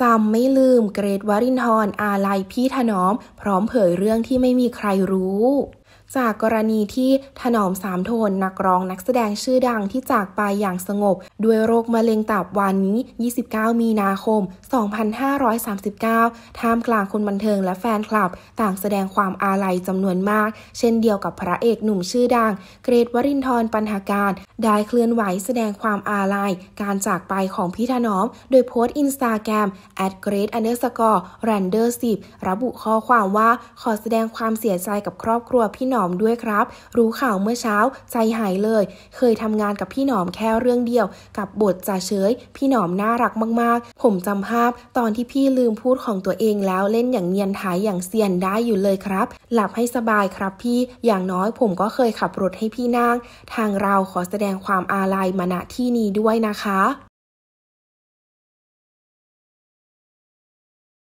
จำไม่ลืมเกรดวรินทร์อาลัยพี่ถนอม พร้อมเผยเรื่องที่ไม่มีใครรู้จากกรณีที่ถนอมสามโทน นักร้องนักแสดงชื่อดังที่จากไปอย่างสงบ ด้วยโรคมะเร็งตับวันนี้ 29 มีนาคม 2539ท่ามกลางคนบันเทิงและแฟนคลับ ต่างแสดงความอาลัยจำนวนมาก เช่นเดียวกับพระเอกหนุ่มชื่อดัง เกรทวรินทร์ปัญหาการ ได้เคลื่อนไหวแสดงความอาลัยการจากไปของพี่ถนอม โดยโพสต์อินสตาแกรม at great underscore render 10 ระบุข้อความว่าขอแสดงความเสียใจกับครอบครัวพี่น้อนอมด้วยครับ รู้ข่าวเมื่อเช้า ใจหายเลย เคยทำงานกับพี่หนอมแค่เรื่องเดียว กับบทจ่าเฉย พี่หนอมน่ารักมากๆ ผมจำภาพตอนที่พี่ลืมพูดของตัวเองแล้วเล่นอย่างเนียนถ่ายอย่างเซียนได้อยู่เลยครับ หลับให้สบายครับพี่ อย่างน้อยผมก็เคยขับรถให้พี่นั่ง ทางเราขอแสดงความอาลัยมาณที่นี้ด้วยนะคะ